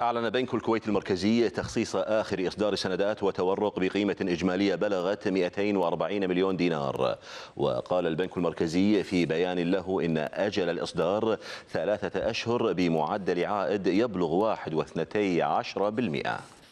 أعلن بنك الكويت المركزي تخصيص آخر إصدار سندات وتورق بقيمة إجمالية بلغت 240 مليون دينار وقال البنك المركزي في بيان له إن أجل الإصدار ثلاثة أشهر بمعدل عائد يبلغ 1.12%